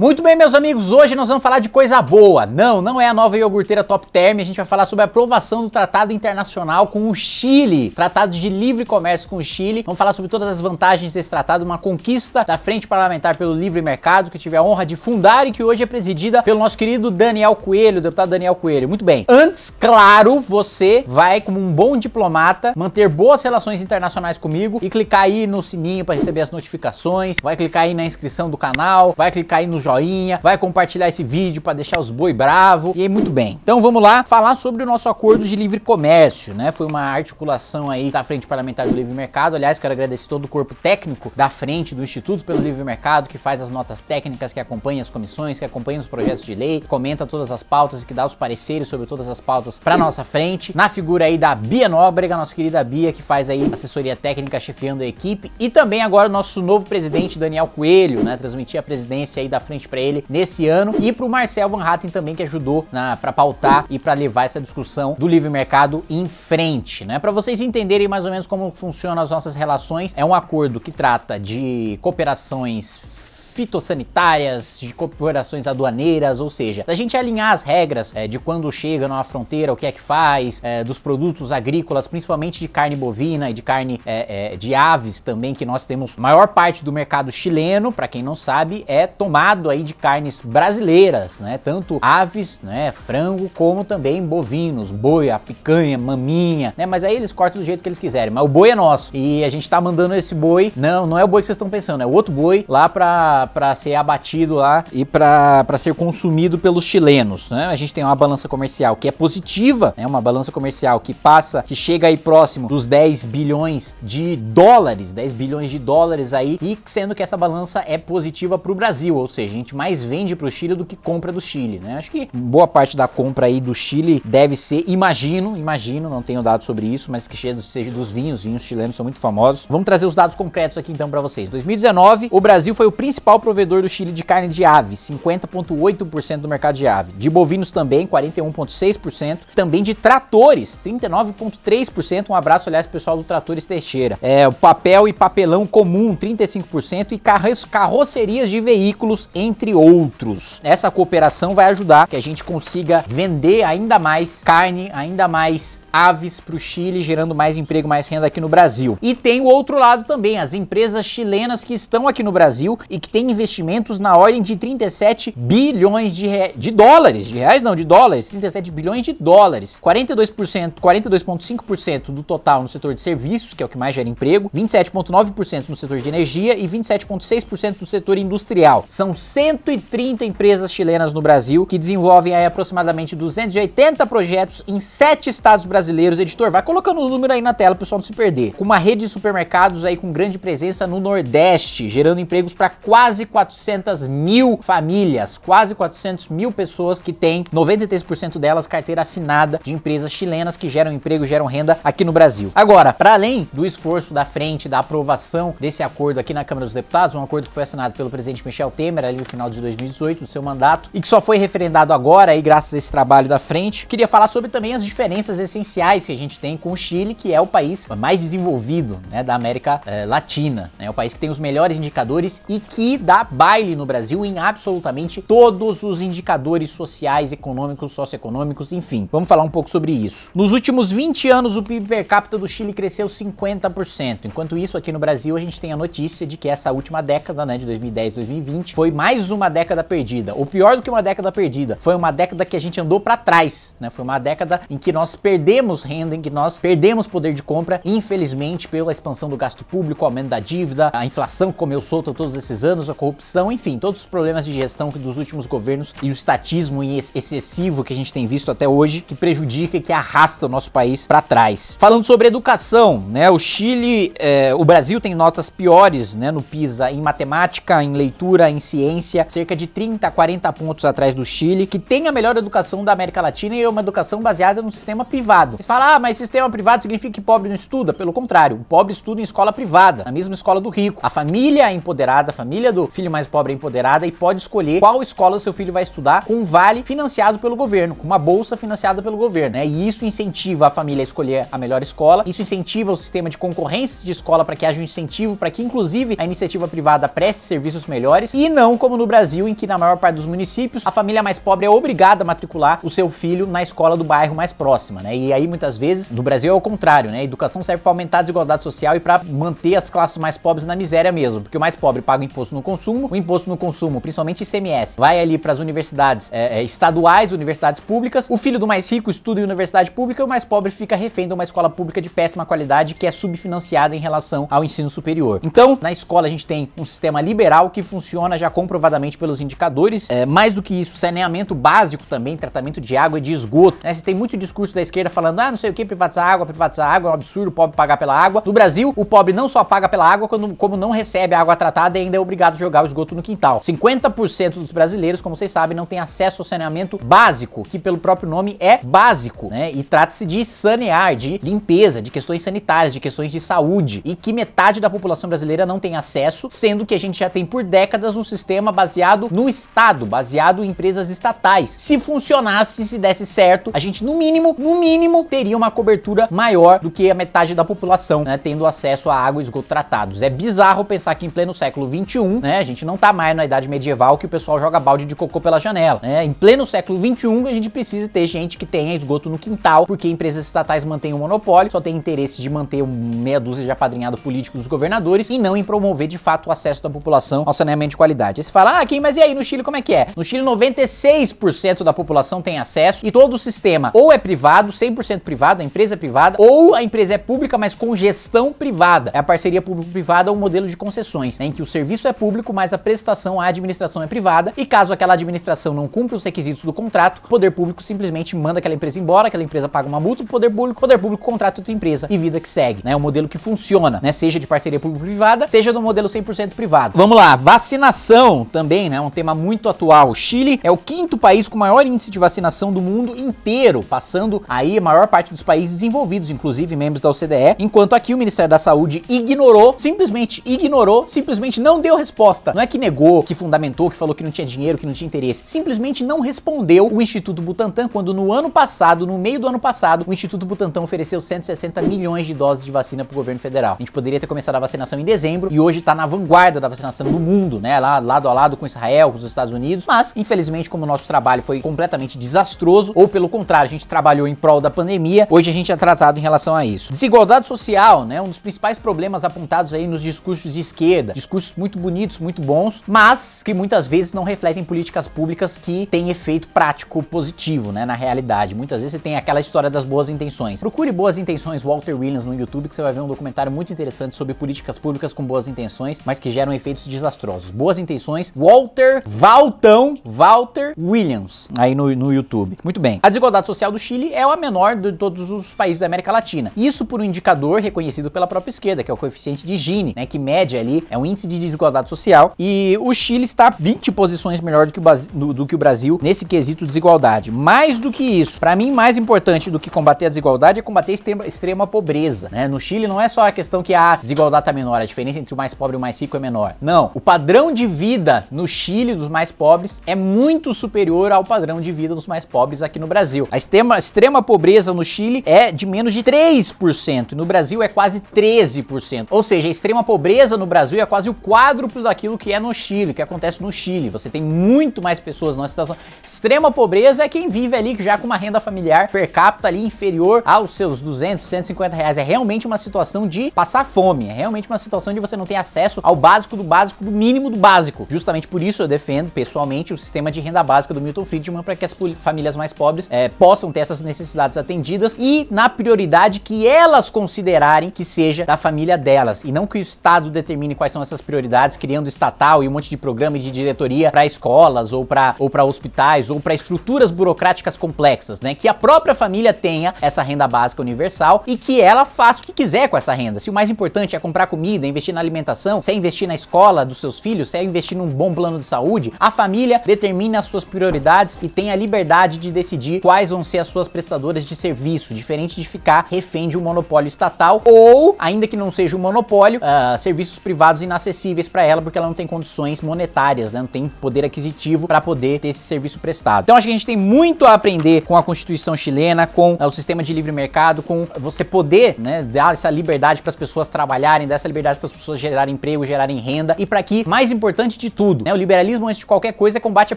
Muito bem, meus amigos, hoje nós vamos falar de coisa boa. Não, não é a nova iogurteira Top Term, a gente vai falar sobre a aprovação do Tratado Internacional com o Chile, Tratado de Livre Comércio com o Chile. Vamos falar sobre todas as vantagens desse tratado, uma conquista da Frente Parlamentar pelo Livre Mercado, que tive a honra de fundar e que hoje é presidida pelo nosso querido Daniel Coelho, deputado Daniel Coelho. Muito bem. Antes, claro, você vai, como um bom diplomata, manter boas relações internacionais comigo e clicar aí no sininho para receber as notificações, vai clicar aí na inscrição do canal, vai clicar aí nos joinha, vai compartilhar esse vídeo para deixar os boi bravo. E aí, muito bem. Então vamos lá falar sobre o nosso acordo de livre comércio, né? Foi uma articulação aí da Frente Parlamentar do Livre Mercado. Aliás, quero agradecer todo o corpo técnico da frente do Instituto pelo Livre Mercado, que faz as notas técnicas, que acompanha as comissões, que acompanha os projetos de lei, comenta todas as pautas e que dá os pareceres sobre todas as pautas para nossa frente. Na figura aí da Bia Nóbrega, nossa querida Bia, que faz aí assessoria técnica chefiando a equipe, e também agora o nosso novo presidente Daniel Coelho, né? Transmitir a presidência aí da frente principalmente para ele nesse ano e para o Marcel Van Hatten também que ajudou para pautar e para levar essa discussão do livre mercado em frente, né? Para vocês entenderem mais ou menos como funcionam as nossas relações, é um acordo que trata de cooperações fitossanitárias, de corporações aduaneiras, ou seja, da gente alinhar as regras é, de quando chega numa fronteira, o que é que faz, é, dos produtos agrícolas, principalmente de carne bovina e de carne é, de aves também, que nós temos maior parte do mercado chileno, para quem não sabe, é tomado aí de carnes brasileiras, né? Tanto aves, né, frango, como também bovinos, boi, a picanha, maminha, né? Mas aí eles cortam do jeito que eles quiserem, mas o boi é nosso. E a gente tá mandando esse boi, não, não é o boi que vocês estão pensando, é o outro boi lá para para ser abatido lá e para ser consumido pelos chilenos. Né? A gente tem uma balança comercial que é positiva, né? uma balança comercial que passa, que chega aí próximo dos 10 bilhões de dólares, 10 bilhões de dólares aí, e sendo que essa balança é positiva para o Brasil, ou seja, a gente mais vende para o Chile do que compra do Chile. Né? Acho que boa parte da compra aí do Chile deve ser, imagino, imagino, não tenho dados sobre isso, mas que seja dos vinhos, vinhos chilenos são muito famosos. Vamos trazer os dados concretos aqui então para vocês. 2019, o Brasil foi o principal principal provedor do Chile de carne de ave, 50,8% do mercado de ave. De bovinos também, 41,6%. Também de tratores, 39,3%. Um abraço, aliás, pessoal do Tratores Teixeira. É, o papel e papelão comum, 35%. E carrocerias de veículos, entre outros. Essa cooperação vai ajudar que a gente consiga vender ainda mais carne, ainda mais aves para o Chile, gerando mais emprego, mais renda aqui no Brasil. E tem o outro lado também, as empresas chilenas que estão aqui no Brasil e que têm tem investimentos na ordem de 37 bilhões de, re... de dólares, de reais não, de dólares, 37 bilhões de dólares. 42%, 42,5% do total no setor de serviços, que é o que mais gera emprego, 27,9% no setor de energia e 27,6% no setor industrial. São 130 empresas chilenas no Brasil que desenvolvem aí aproximadamente 280 projetos em sete estados brasileiros. Editor, vai colocando o número aí na tela, o pessoal não se perder. Com uma rede de supermercados aí com grande presença no Nordeste, gerando empregos para quase quase 400 mil famílias, quase 400 mil pessoas que têm 93% delas carteira assinada de empresas chilenas que geram emprego, geram renda aqui no Brasil. Agora, para além do esforço da frente, da aprovação desse acordo aqui na Câmara dos Deputados, um acordo que foi assinado pelo presidente Michel Temer ali no final de 2018, no seu mandato, e que só foi referendado agora aí graças a esse trabalho da frente, queria falar sobre também as diferenças essenciais que a gente tem com o Chile, que é o país mais desenvolvido né, da América eh, Latina, né, o país que tem os melhores indicadores e que dá baile no Brasil em absolutamente todos os indicadores sociais, econômicos, socioeconômicos, enfim. Vamos falar um pouco sobre isso. Nos últimos 20 anos, o PIB per capita do Chile cresceu 50%. Enquanto isso, aqui no Brasil, a gente tem a notícia de que essa última década, né, de 2010 2020, foi mais uma década perdida. Ou pior do que uma década perdida, foi uma década que a gente andou para trás, né? Foi uma década em que nós perdemos renda, em que nós perdemos poder de compra, infelizmente, pela expansão do gasto público, aumento da dívida, a inflação que comeu solta todos esses anos, a corrupção, enfim, todos os problemas de gestão dos últimos governos e o estatismo excessivo que a gente tem visto até hoje, que prejudica e que arrasta o nosso país para trás. Falando sobre educação, né? O Chile, é, o Brasil tem notas piores, né? No PISA em matemática, em leitura, em ciência, cerca de 30 40 pontos atrás do Chile, que tem a melhor educação da América Latina e é uma educação baseada no sistema privado. Você fala, ah, mas sistema privado significa que pobre não estuda? Pelo contrário, o pobre estuda em escola privada, na mesma escola do rico. A família empoderada, a família do sendo filho mais pobre empoderada e pode escolher qual escola seu filho vai estudar com um vale financiado pelo governo, com uma bolsa financiada pelo governo, né? E isso incentiva a família a escolher a melhor escola, isso incentiva o sistema de concorrência de escola para que haja um incentivo para que inclusive a iniciativa privada preste serviços melhores e não como no Brasil em que na maior parte dos municípios a família mais pobre é obrigada a matricular o seu filho na escola do bairro mais próxima, né? E aí muitas vezes no Brasil é o contrário, né? A educação serve para aumentar a desigualdade social e para manter as classes mais pobres na miséria mesmo, porque o mais pobre paga imposto no consumo, o imposto no consumo, principalmente ICMS, vai ali para as universidades é, é, estaduais, universidades públicas. O filho do mais rico estuda em universidade pública o mais pobre fica refém de uma escola pública de péssima qualidade que é subfinanciada em relação ao ensino superior. Então, na escola a gente tem um sistema liberal que funciona já comprovadamente pelos indicadores. É, mais do que isso, saneamento básico também, tratamento de água e de esgoto. Né? Você tem muito discurso da esquerda falando, ah, não sei o que, privatizar água, privatizar água, é um absurdo o pobre pagar pela água. No Brasil, o pobre não só paga pela água, como não recebe a água tratada e ainda é obrigado jogar o esgoto no quintal. 50% dos brasileiros, como vocês sabem, não tem acesso ao saneamento básico, que pelo próprio nome é básico, né? E trata-se de sanear, de limpeza, de questões sanitárias, de questões de saúde, e que metade da população brasileira não tem acesso, sendo que a gente já tem por décadas um sistema baseado no Estado, baseado em empresas estatais. Se funcionasse, se desse certo, a gente no mínimo, no mínimo, teria uma cobertura maior do que a metade da população, né? Tendo acesso a água e esgoto tratados. É bizarro pensar que em pleno século 21, né? né? A gente não tá mais na idade medieval que o pessoal joga balde de cocô pela janela, né? Em pleno século XXI, a gente precisa ter gente que tenha esgoto no quintal, porque empresas estatais mantêm o monopólio, só tem interesse de manter meia dúzia de apadrinhado político dos governadores e não em promover de fato o acesso da população ao saneamento de qualidade. Aí você fala, ah, quem, mas e aí no Chile como é que é? No Chile, 96% da população tem acesso e todo o sistema ou é privado, 100% privado, a empresa é privada, ou a empresa é pública, mas com gestão privada. É a parceria público-privada, ou o modelo de concessões, né, em que o serviço é público público, mas a prestação à administração é privada, e caso aquela administração não cumpra os requisitos do contrato, o poder público simplesmente manda aquela empresa embora, aquela empresa paga uma multa o poder público, o poder público contrata outra empresa e vida que segue, né? É um modelo que funciona, né? Seja de parceria público-privada, seja do modelo 100% privado. Vamos lá, vacinação também, né? Um tema muito atual. O Chile é o quinto país com maior índice de vacinação do mundo inteiro, passando aí a maior parte dos países desenvolvidos, inclusive membros da OCDE, enquanto aqui o Ministério da Saúde ignorou, simplesmente ignorou, simplesmente não deu resposta resposta. Não é que negou, que fundamentou, que falou que não tinha dinheiro, que não tinha interesse. Simplesmente não respondeu o Instituto Butantan quando no ano passado, no meio do ano passado, o Instituto Butantan ofereceu 160 milhões de doses de vacina para o governo federal. A gente poderia ter começado a vacinação em dezembro e hoje está na vanguarda da vacinação do mundo, né? Lá lado a lado com Israel, com os Estados Unidos. Mas, infelizmente, como o nosso trabalho foi completamente desastroso, ou pelo contrário, a gente trabalhou em prol da pandemia, hoje a gente é atrasado em relação a isso. Desigualdade social, né? Um dos principais problemas apontados aí nos discursos de esquerda, discursos muito bonitos muito bons, mas que muitas vezes não refletem políticas públicas que têm efeito prático positivo, né, na realidade. Muitas vezes você tem aquela história das boas intenções. Procure Boas Intenções Walter Williams no YouTube que você vai ver um documentário muito interessante sobre políticas públicas com boas intenções, mas que geram efeitos desastrosos. Boas Intenções Walter Valtão Walter Williams aí no, no YouTube. Muito bem. A desigualdade social do Chile é a menor de todos os países da América Latina. Isso por um indicador reconhecido pela própria esquerda, que é o coeficiente de Gini, né, que mede ali é um índice de desigualdade social social. E o Chile está 20 posições melhor do que o, do, do que o Brasil nesse quesito desigualdade. Mais do que isso, para mim, mais importante do que combater a desigualdade é combater a extrema, extrema pobreza. Né? No Chile não é só a questão que a ah, desigualdade está menor, a diferença entre o mais pobre e o mais rico é menor. Não. O padrão de vida no Chile dos mais pobres é muito superior ao padrão de vida dos mais pobres aqui no Brasil. A extrema, extrema pobreza no Chile é de menos de 3%, e no Brasil é quase 13%. Ou seja, a extrema pobreza no Brasil é quase o quádruplo daquilo que é no Chile, que acontece no Chile. Você tem muito mais pessoas numa situação extrema pobreza, é quem vive ali já com uma renda familiar per capita ali inferior aos seus 200, 150 reais. É realmente uma situação de passar fome, é realmente uma situação de você não ter acesso ao básico do básico, do mínimo do básico. Justamente por isso eu defendo pessoalmente o sistema de renda básica do Milton Friedman para que as famílias mais pobres é, possam ter essas necessidades atendidas e na prioridade que elas considerarem que seja da família delas e não que o Estado determine quais são essas prioridades, criando estatal e um monte de programa de diretoria para escolas ou para ou hospitais ou para estruturas burocráticas complexas, né? Que a própria família tenha essa renda básica universal e que ela faça o que quiser com essa renda. Se o mais importante é comprar comida, investir na alimentação, se é investir na escola dos seus filhos, se é investir num bom plano de saúde, a família determina as suas prioridades e tem a liberdade de decidir quais vão ser as suas prestadoras de serviço, diferente de ficar refém de um monopólio estatal ou, ainda que não seja um monopólio, uh, serviços privados inacessíveis para ela porque ela não tem condições monetárias, né? Não tem poder aquisitivo para poder ter esse serviço prestado. Então acho que a gente tem muito a aprender com a Constituição chilena, com eh, o sistema de livre mercado, com você poder, né, dar essa liberdade para as pessoas trabalharem, dar essa liberdade para as pessoas gerarem emprego, gerarem renda e para que, mais importante de tudo, né, o liberalismo antes de qualquer coisa é combate a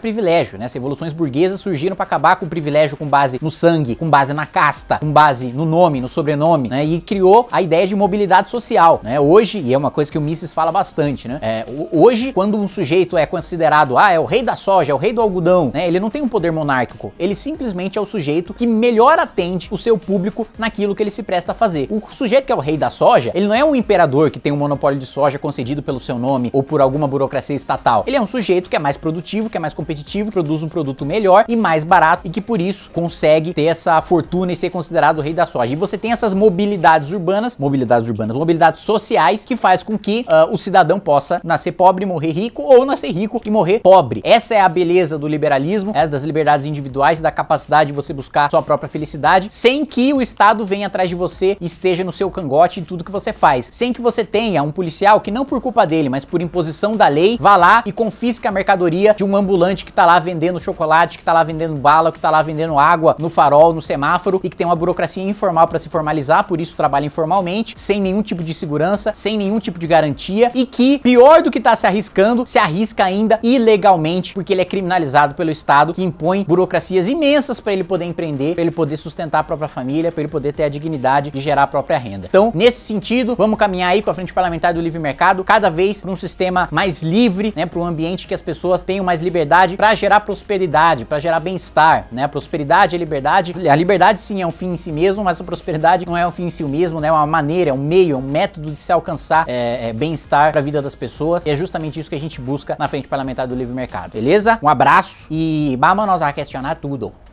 privilégio, né? As revoluções burguesas surgiram para acabar com o privilégio com base no sangue, com base na casta, com base no nome, no sobrenome, né? E criou a ideia de mobilidade social, né? Hoje, e é uma coisa que o Mises fala bastante, né? É, Hoje, quando um sujeito é considerado, ah, é o rei da soja, é o rei do algodão, né? Ele não tem um poder monárquico. Ele simplesmente é o sujeito que melhor atende o seu público naquilo que ele se presta a fazer. O sujeito que é o rei da soja, ele não é um imperador que tem um monopólio de soja concedido pelo seu nome ou por alguma burocracia estatal. Ele é um sujeito que é mais produtivo, que é mais competitivo, produz um produto melhor e mais barato e que por isso consegue ter essa fortuna e ser considerado o rei da soja. E você tem essas mobilidades urbanas, mobilidades urbanas, mobilidades sociais que faz com que uh, o cidadão possa nascer pobre e morrer rico, ou nascer rico e morrer pobre. Essa é a beleza do liberalismo, né, das liberdades individuais, da capacidade de você buscar sua própria felicidade, sem que o Estado venha atrás de você e esteja no seu cangote em tudo que você faz. Sem que você tenha um policial que não por culpa dele, mas por imposição da lei, vá lá e confisque a mercadoria de um ambulante que tá lá vendendo chocolate, que tá lá vendendo bala, que tá lá vendendo água no farol, no semáforo e que tem uma burocracia informal para se formalizar, por isso trabalha informalmente, sem nenhum tipo de segurança, sem nenhum tipo de garantia e que pior do que está se arriscando se arrisca ainda ilegalmente, porque ele é criminalizado pelo Estado, que impõe burocracias imensas para ele poder empreender, para ele poder sustentar a própria família, para ele poder ter a dignidade de gerar a própria renda. Então, nesse sentido, vamos caminhar aí com a frente parlamentar do livre mercado, cada vez para um sistema mais livre, né, para um ambiente que as pessoas tenham mais liberdade para gerar prosperidade, para gerar bem-estar, né? A prosperidade e é liberdade, a liberdade sim é um fim em si mesmo, mas a prosperidade não é um fim em si mesmo, né? É uma maneira, é um meio, é um método de se alcançar é, é, bem-estar para a vida das pessoas pessoas. E é justamente isso que a gente busca na Frente Parlamentar do Livre Mercado, beleza? Um abraço e vamos nós a questionar tudo.